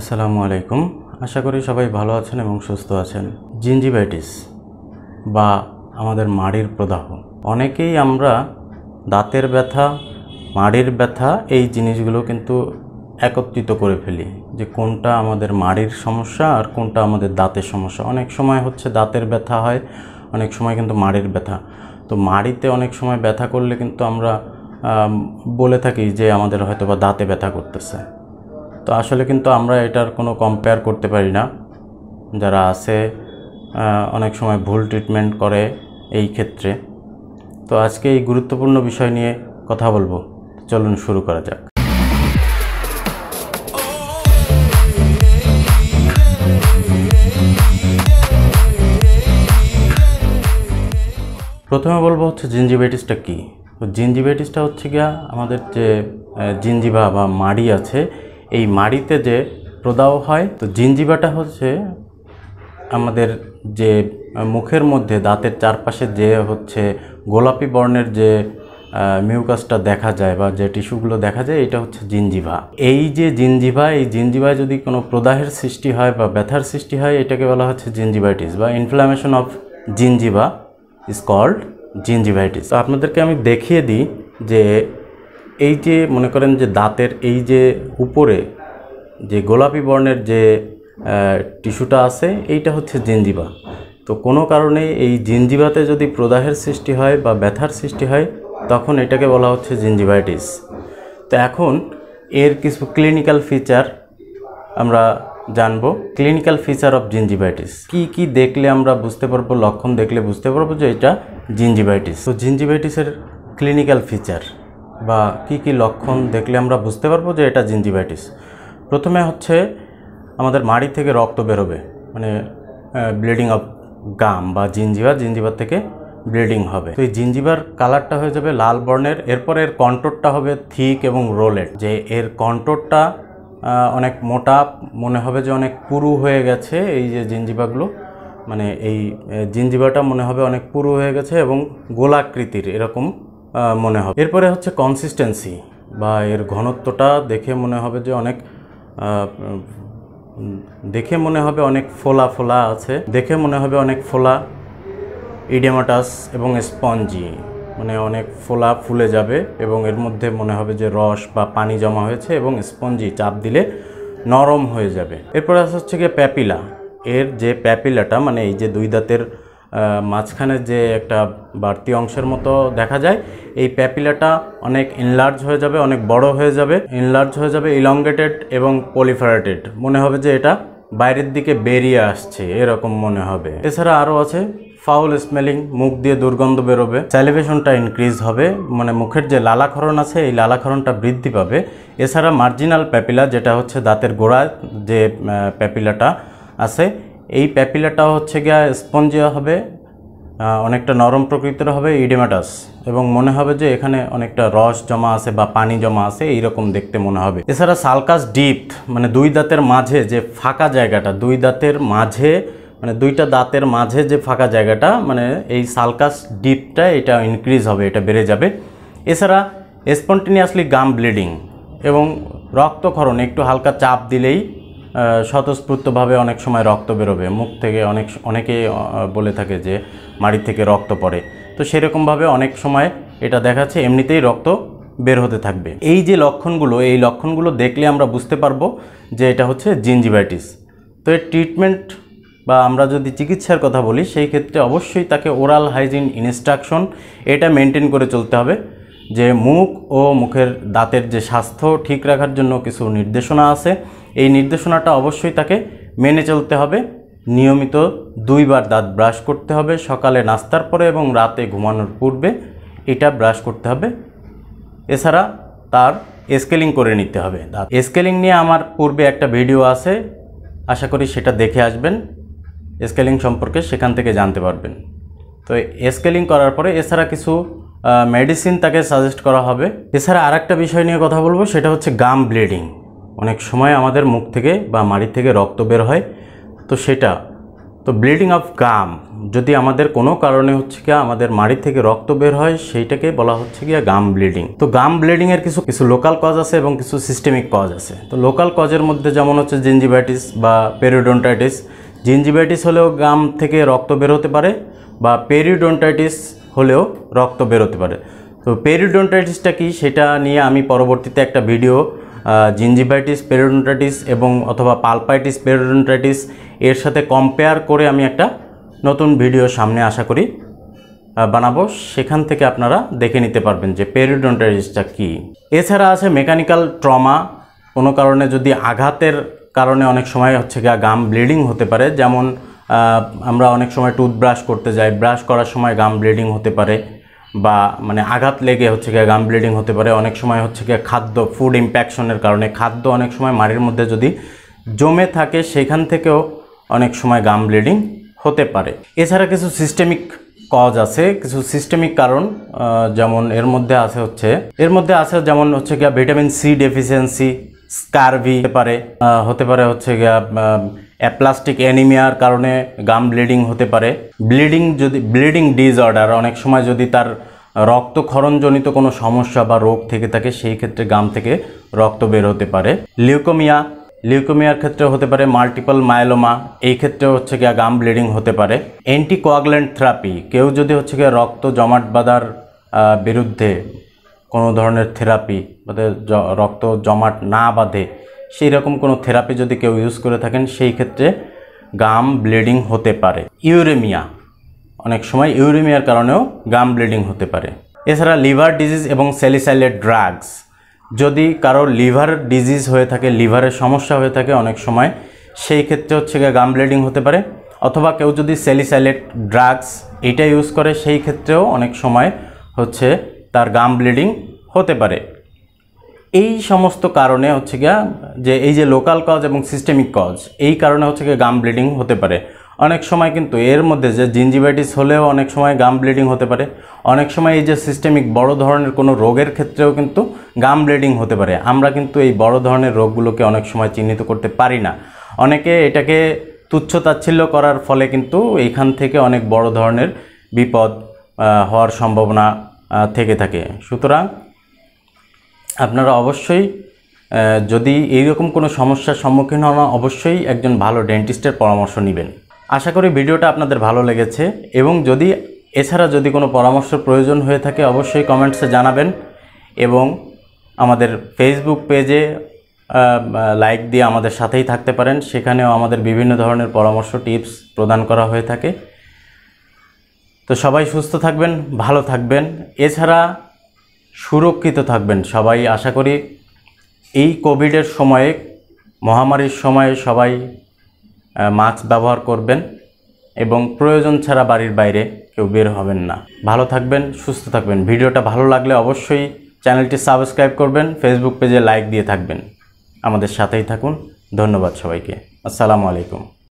আসসালামু আলাইকুম আশা করি সবাই ভালো আছেন এবং সুস্থ আছেন জিঞ্জিবাইটিস বা আমাদের মাড়ির প্রদাহ অনেকেই আমরা দাঁতের ব্যথা মাড়ির ব্যথা এই জিনিসগুলো কিন্তু একত্রিত করে ফেলি যে কোনটা আমাদের মাড়ির সমস্যা আর কোনটা আমাদের দাঁতের সমস্যা অনেক সময় হচ্ছে দাঁতের ব্যথা হয় অনেক সময় কিন্তু মাড়ির ব্যথা তো মাড়িতে অনেক সময় ব্যথা করলে কিন্তু আমরা বলে থাকি যে আমাদের হয়তো বা দাঁতে ব্যথা করতেছে তো আসলে কিন্তু আমরা এটার কোনো কম্পেয়ার করতে পারি না যারা আছে অনেক সময় ভুল ট্রিটমেন্ট করে এই ক্ষেত্রে তো আজকে এই গুরুত্বপূর্ণ বিষয় নিয়ে কথা বলবো চলুন শুরু করা যাক প্রথমে বলবো হচ্ছে জিঞ্জিবাইটিসটা কী তো জিঞ্জিবাইটিসটা হচ্ছে গিয়া আমাদের যে জিঞ্জিবা বা মাড়ি আছে এই মাড়িতে যে প্রদাহ হয় তো জিঞ্জিবাটা হচ্ছে আমাদের যে মুখের মধ্যে দাঁতের চারপাশে যে হচ্ছে গোলাপি বর্ণের যে মিউকাসটা দেখা যায় বা যে টিস্যুগুলো দেখা যায় এটা হচ্ছে জিঞ্জিভা এই যে জিঞ্জিভা এই জিঞ্জিভায় যদি কোনো প্রদাহের সৃষ্টি হয় বা ব্যথার সৃষ্টি হয় এটাকে বলা হচ্ছে জিঞ্জিভাইটিস বা inflammation of gingiva is called gingivitis তো আপনাদেরকে আমি দেখিয়ে দিই যে এই যে মনে করেন যে দাঁতের এই যে উপরে যে গোলাপি বর্ণের যে টিস্যুটা আছে এইটা হচ্ছে জিঞ্জিবা তো কোনো কারণে এই জিঞ্জিবাতে যদি প্রদাহের সৃষ্টি হয় বা ব্যথার সৃষ্টি হয় তখন এটাকে বলা হচ্ছে জিঞ্জিভাইটিস তো এখন এর কিছু ক্লিনিক্যাল ফিচার আমরা জানবো ক্লিনিক্যাল ফিচার অফ জিঞ্জিভাইটিস কি কি দেখলে আমরা বুঝতে পারবো লক্ষণ দেখলে বুঝতে পারবো যে এটা জিঞ্জিবাইটিস তো জিনজিবাইটিসের ক্লিনিক্যাল ফিচার বা কি কি লক্ষণ দেখলে আমরা বুঝতে পারবো যে এটা জিঞ্জিভাইটিস প্রথমে হচ্ছে আমাদের মাড়ি থেকে রক্ত বেরোবে মানে ব্লিডিং অফ গাম বা জিঞ্জিভার জিঞ্জিভার থেকে ব্লিডিং হবে তো এই জিঞ্জিভার কালারটা হয়ে যাবে লাল বর্ণের এরপর এর কন্টোরটা হবে থিক এবং রোলেট যে এর কন্টোরটা অনেক মোটা মনে হবে যে অনেক পুরু হয়ে গেছে এই যে জিঞ্জিভাগুলো মানে এই জিঞ্জিভাটা মনে হবে অনেক পুরু হয়ে গেছে এবং গোলাকৃতির এরকম মনে হবে এরপরে হচ্ছে কনসিস্টেন্সি বা এর ঘনত্বটা দেখে মনে হবে যে অনেক দেখে মনে হবে অনেক ফোলা ফোলা আছে দেখে মনে হবে অনেক ফোলা ইডেমাটাস এবং স্পঞ্জি মানে অনেক ফোলা ফুলে যাবে এবং এর মধ্যে মনে হবে যে রস বা পানি জমা হয়েছে এবং স্পঞ্জি চাপ দিলে নরম হয়ে যাবে এরপরে আসা হচ্ছে গিয়ে প্যাপিলা এর যে প্যাপিলাটা মানে এই যে দুই দাঁতের মাঝখানে যে একটা বাড়তি অংশের মতো দেখা যায় এই প্যাপিলাটা অনেক এনলার্জ হয়ে যাবে অনেক বড় হয়ে যাবে এনলার্জ হয়ে যাবে ইলংগেটেড এবং পলিফারেটেড মনে হবে যে এটা বাইরের দিকে বেরিয়ে আসছে এরকম মনে হবে এছাড়া আরও আছে ফাউল স্মেলিং মুখ দিয়ে দুর্গন্ধ বেরোবে স্যালিভেশনটা ইনক্রিজ হবে মানে মুখের যে লালাক্ষরণ আছে এই লালাক্ষরণটা বৃদ্ধি পাবে এছাড়া মার্জিনাল প্যাপিলা যেটা হচ্ছে দাঁতের গোড়া যে প্যাপিলাটা আছে এই প্যাপিলাটা হচ্ছে গিয়া স্পঞ্জিয়া হবে অনেকটা নরম প্রকৃতির হবে ইডেমাটাস এবং মনে হবে যে এখানে অনেকটা রস জমা আছে বা পানি জমা আছে এইরকম দেখতে মনে হবে এছাড়া সালকাস ডিপ মানে দুই দাঁতের মাঝে যে ফাঁকা জায়গাটা দুই দাঁতের মাঝে মানে দুইটা দাঁতের মাঝে যে ফাঁকা জায়গাটা মানে এই সালকাস ডিপটা এটা ইনক্রিজ হবে এটা বেড়ে যাবে এছাড়া স্পন্টেনিয়াসলি গাম ব্লিডিং এবং রক্তক্ষরণ একটু হালকা চাপ দিলেই স্বতঃস্ফূর্তভাবে অনেক সময় রক্ত বেরোবে মুখ থেকে অনেক অনেকে বলে থাকে যে মাড়ি থেকে রক্ত পড়ে তো সেরকমভাবে অনেক সময় এটা দেখাচ্ছে এমনিতেই রক্ত বের হতে থাকবে এই যে লক্ষণগুলো এই লক্ষণগুলো দেখলে আমরা বুঝতে পারবো যে এটা হচ্ছে জিঞ্জিবাইটিস তো এর ট্রিটমেন্ট বা আমরা যদি চিকিৎসার কথা বলি সেই ক্ষেত্রে অবশ্যই তাকে ওরাল হাইজিন ইনস্ট্রাকশন এটা মেনটেন করে চলতে হবে যে মুখ ও মুখের দাঁতের যে স্বাস্থ্য ঠিক রাখার জন্য কিছু নির্দেশনা আছে এই নির্দেশনাটা অবশ্যই তাকে মেনে চলতে হবে নিয়মিত দুইবার দাঁত ব্রাশ করতে হবে সকালে নাস্তার পরে এবং রাতে ঘুমানোর পূর্বে এটা ব্রাশ করতে হবে এছাড়া তার স্কেলিং করে নিতে হবে দাঁত স্কেলিং নিয়ে আমার পূর্বে একটা ভিডিও আছে আশা করি সেটা দেখে আসবেন স্কেলিং সম্পর্কে সেখান থেকে জানতে পারবেন তো স্কেলিং করার পরে এছাড়া কিছু মেডিসিন তাকে সাজেস্ট করা হবে এছাড়া আর একটা বিষয় নিয়ে কথা বলবো সেটা হচ্ছে গাম ব্লিডিং অনেক সময় আমাদের মুখ থেকে বা মাড়ি থেকে রক্ত বের হয় তো সেটা তো ব্লিডিং অফ গাম যদি আমাদের কোনো কারণে হচ্ছে কি আমাদের মাড়ি থেকে রক্ত বের হয় সেইটাকে বলা হচ্ছে কি গাম ব্লিডিং তো গাম ব্লিডিংয়ের কিছু কিছু লোকাল কজ আছে এবং কিছু সিস্টেমিক কজ আছে তো লোকাল কজের মধ্যে যেমন হচ্ছে জিনজিবাইটিস বা পেরিডোনটাইটিস জিনজিবাইটিস হলেও গাম থেকে রক্ত বেরোতে পারে বা পেরিডোনটাইটিস হলেও রক্ত বেরোতে পারে তো পেরিডোনটাইটিসটা কি সেটা নিয়ে আমি পরবর্তীতে একটা ভিডিও জিঞ্জিভাইটিস পেরোডন্টাইটিস এবং অথবা পালপাইটিস পেরোডন্টাইটিস এর সাথে কম্পেয়ার করে আমি একটা নতুন ভিডিও সামনে আশা করি বানাবো সেখান থেকে আপনারা দেখে নিতে পারবেন যে পেরিডন্টাইটিসটা কি এছাড়া আছে মেকানিক্যাল ট্রমা কোনো কারণে যদি আঘাতের কারণে অনেক সময় হচ্ছে গা গাম ব্লিডিং হতে পারে যেমন আমরা অনেক সময় টুথব্রাশ করতে যাই ব্রাশ করার সময় গাম ব্লিডিং হতে পারে বা মানে আঘাত লেগে হচ্ছে গিয়ে গাম ব্লিডিং হতে পারে অনেক সময় হচ্ছে গিয়ে খাদ্য ফুড ইম্প্যাকশনের কারণে খাদ্য অনেক সময় মাড়ির মধ্যে যদি জমে থাকে সেখান থেকেও অনেক সময় গাম ব্লিডিং হতে পারে এছাড়া কিছু সিস্টেমিক কজ আছে কিছু সিস্টেমিক কারণ যেমন এর মধ্যে আছে হচ্ছে এর মধ্যে আছে যেমন হচ্ছে গিয়া ভিটামিন সি ডেফিসিয়েন্সি স্কারভি হতে পারে হতে পারে হচ্ছে গিয়া অ্যাপ্লাস্টিক অ্যানিমিয়ার কারণে গাম ব্লিডিং হতে পারে ব্লিডিং যদি ব্লিডিং ডিসঅর্ডার অনেক সময় যদি তার রক্তক্ষরণজনিত কোনো সমস্যা বা রোগ থেকে থাকে সেই ক্ষেত্রে গাম থেকে রক্ত বের হতে পারে লিউকোমিয়া লিউকোমিয়ার ক্ষেত্রে হতে পারে মাল্টিপল মায়োলোমা এই ক্ষেত্রে হচ্ছে গিয়া গাম ব্লিডিং হতে পারে অ্যান্টিকোয়াগুলেন্ট থেরাপি কেউ যদি হচ্ছে গিয়ে রক্ত জমাট বাঁধার বিরুদ্ধে কোনো ধরনের থেরাপি মানে বা রক্ত জমাট না বাঁধে সেই রকম কোনো থেরাপি যদি কেউ ইউজ করে থাকেন সেই ক্ষেত্রে গাম ব্লিডিং হতে পারে ইউরেমিয়া অনেক সময় ইউরেমিয়ার কারণেও গাম ব্লিডিং হতে পারে এছাড়া লিভার ডিজিজ এবং স্যালিসাইলের ড্রাগস যদি কারোর লিভার ডিজিজ হয়ে থাকে লিভারের সমস্যা হয়ে থাকে অনেক সময় সেই ক্ষেত্রে হচ্ছে গিয়ে গাম ব্লিডিং হতে পারে অথবা কেউ যদি স্যালিসাইলেট ড্রাগস এটা ইউজ করে সেই ক্ষেত্রেও অনেক সময় হচ্ছে তার গাম ব্লিডিং হতে পারে এই সমস্ত কারণে হচ্ছে গিয়া যে এই যে লোকাল কজ এবং সিস্টেমিক কজ এই কারণে হচ্ছে গিয়ে গাম ব্লিডিং হতে পারে অনেক সময় কিন্তু এর মধ্যে যে জিনজিবাইটিস হলেও অনেক সময় গাম ব্লিডিং হতে পারে অনেক সময় এই যে সিস্টেমিক বড় ধরনের কোনো রোগের ক্ষেত্রেও কিন্তু গাম ব্লিডিং হতে পারে আমরা কিন্তু এই বড় ধরনের রোগগুলোকে অনেক সময় চিহ্নিত করতে পারি না অনেকে এটাকে তুচ্ছ তাচ্ছিল্য করার ফলে কিন্তু এখান থেকে অনেক বড় ধরনের বিপদ হওয়ার সম্ভাবনা থেকে থাকে সুতরাং আপনারা অবশ্যই যদি এইরকম কোনো সমস্যার সম্মুখীন হন অবশ্যই একজন ভালো ডেন্টিস্টের পরামর্শ নেবেন আশা করি ভিডিওটা আপনাদের ভালো লেগেছে এবং যদি এছাড়া যদি কোনো পরামর্শের প্রয়োজন হয়ে থাকে অবশ্যই কমেন্টসে জানাবেন এবং আমাদের ফেসবুক পেজে লাইক দিয়ে আমাদের সাথেই থাকতে পারেন সেখানেও আমাদের বিভিন্ন ধরনের পরামর্শ টিপস প্রদান করা হয়ে থাকে তো সবাই সুস্থ থাকবেন ভালো থাকবেন এছাড়া সুরক্ষিত থাকবেন সবাই আশা করি এই কোভিডের সময়ে মহামারীর সময়ে সবাই মাস্ক ব্যবহার করবেন এবং প্রয়োজন ছাড়া বাড়ির বাইরে কেউ বের হবেন না ভালো থাকবেন সুস্থ থাকবেন ভিডিওটা ভালো লাগলে অবশ্যই চ্যানেলটি সাবস্ক্রাইব করবেন ফেসবুক পেজে লাইক দিয়ে থাকবেন আমাদের সাথেই থাকুন ধন্যবাদ সবাইকে আসসালামু আলাইকুম